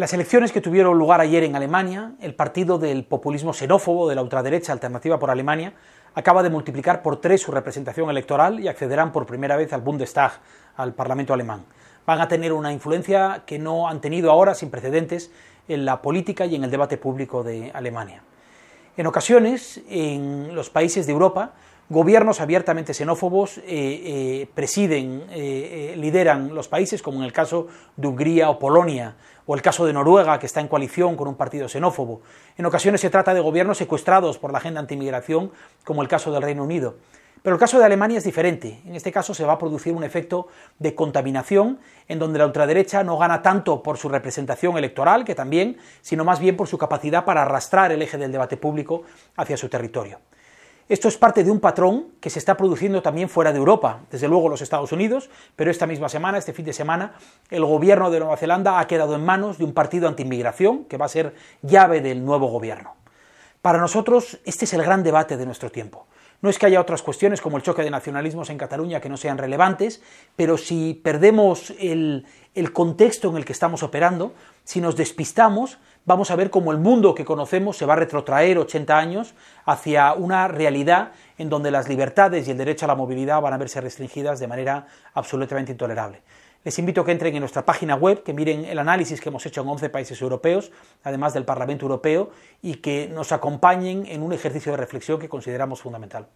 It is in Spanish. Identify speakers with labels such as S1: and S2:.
S1: En las elecciones que tuvieron lugar ayer en Alemania, el partido del populismo xenófobo de la ultraderecha Alternativa por Alemania acaba de multiplicar por tres su representación electoral y accederán por primera vez al Bundestag, al Parlamento alemán. Van a tener una influencia que no han tenido ahora sin precedentes en la política y en el debate público de Alemania. En ocasiones, en los países de Europa, Gobiernos abiertamente xenófobos eh, eh, presiden, eh, lideran los países, como en el caso de Hungría o Polonia, o el caso de Noruega, que está en coalición con un partido xenófobo. En ocasiones se trata de gobiernos secuestrados por la agenda antimigración, como el caso del Reino Unido. Pero el caso de Alemania es diferente. En este caso se va a producir un efecto de contaminación en donde la ultraderecha no gana tanto por su representación electoral, que también, sino más bien por su capacidad para arrastrar el eje del debate público hacia su territorio. Esto es parte de un patrón que se está produciendo también fuera de Europa, desde luego los Estados Unidos, pero esta misma semana, este fin de semana, el gobierno de Nueva Zelanda ha quedado en manos de un partido antiinmigración que va a ser llave del nuevo gobierno. Para nosotros este es el gran debate de nuestro tiempo. No es que haya otras cuestiones como el choque de nacionalismos en Cataluña que no sean relevantes, pero si perdemos el contexto en el que estamos operando, si nos despistamos, vamos a ver cómo el mundo que conocemos se va a retrotraer 80 años hacia una realidad en donde las libertades y el derecho a la movilidad van a verse restringidas de manera absolutamente intolerable. Les invito a que entren en nuestra página web, que miren el análisis que hemos hecho en 11 países europeos, además del Parlamento Europeo, y que nos acompañen en un ejercicio de reflexión que consideramos fundamental.